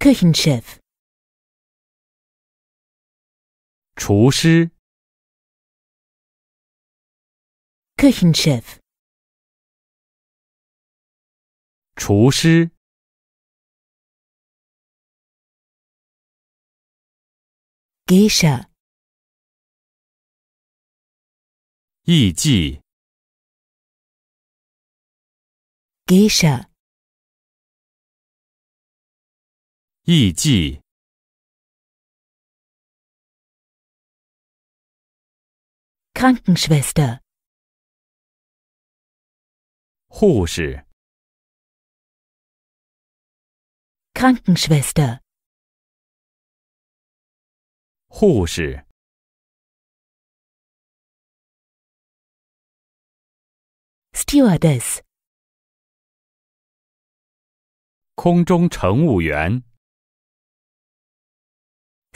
厨师。厨师。厨师。艺妓。家。艺伎。艺术家。艺伎，Krankenschwester，护士，Krankenschwester，护士。Stewardess，空中乘务员。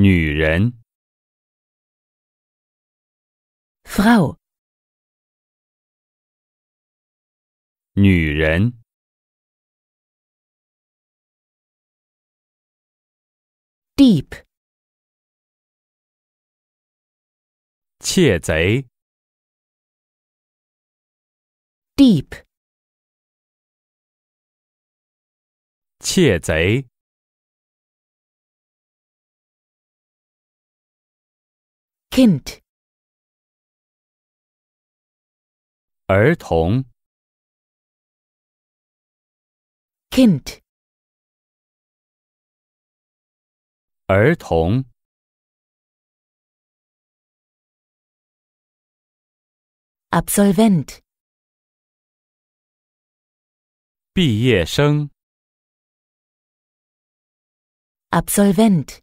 女人，Frau，女人，Deep，窃贼，Deep，窃贼。Kind 儿童 Kind 儿童 Absolvent 毕业生 Absolvent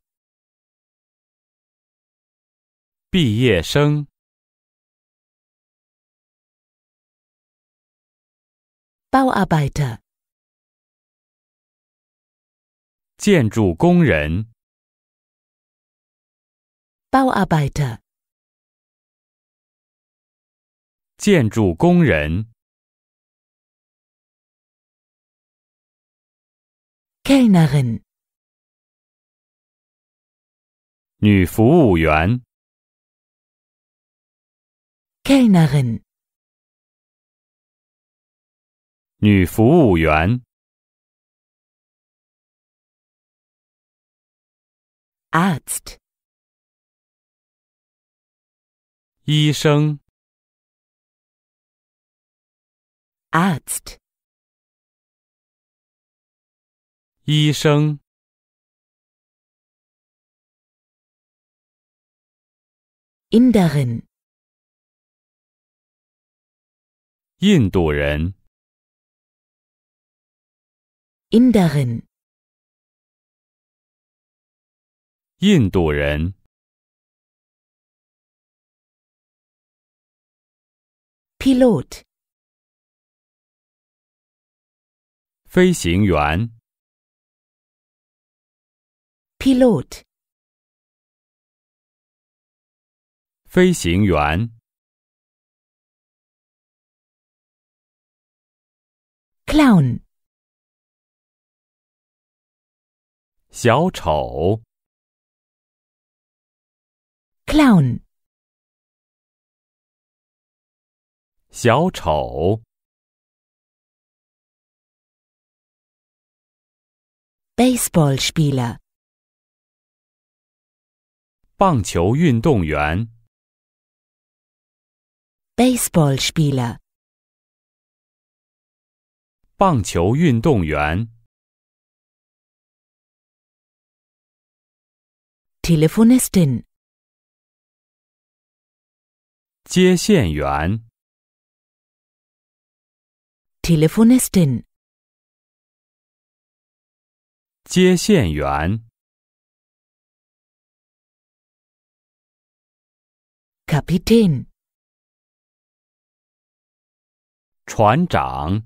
毕业生，bauarbeiter，建筑工人，bauarbeiter，建筑工人，Kellnerin，女服务员。Kellnerin 女服务员 Arzt 医生 Arzt 医生 Inderin 印度人，Indarin。印度人，Pilot。飞行员，Pilot。飞行员。Clown. 小丑。Clown. 小丑。Baseballspieler. 棒球运动员。Baseballspieler. 棒球运动员，Telefonistin，接线员，Telefonistin，接线员，Kapitän，船长。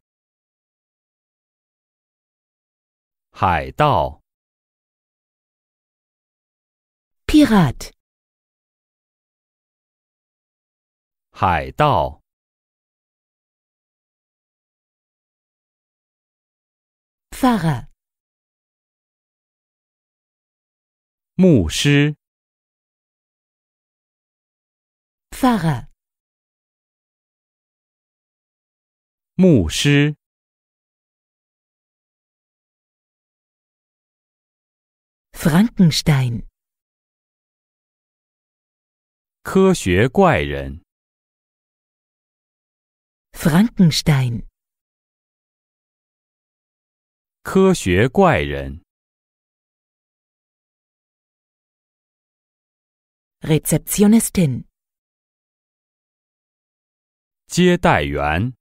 海盗，pirat，e 海盗，fara，牧师，fara，牧师。Frankenstein Frankenstein Rezeptionistin 接待员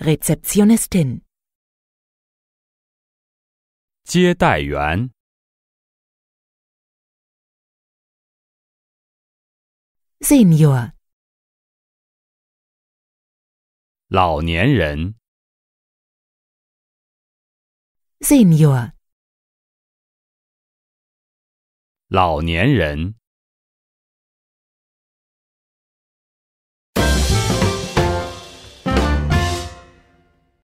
Rezeptionistin 接待员，senior，老年人，senior，老年人。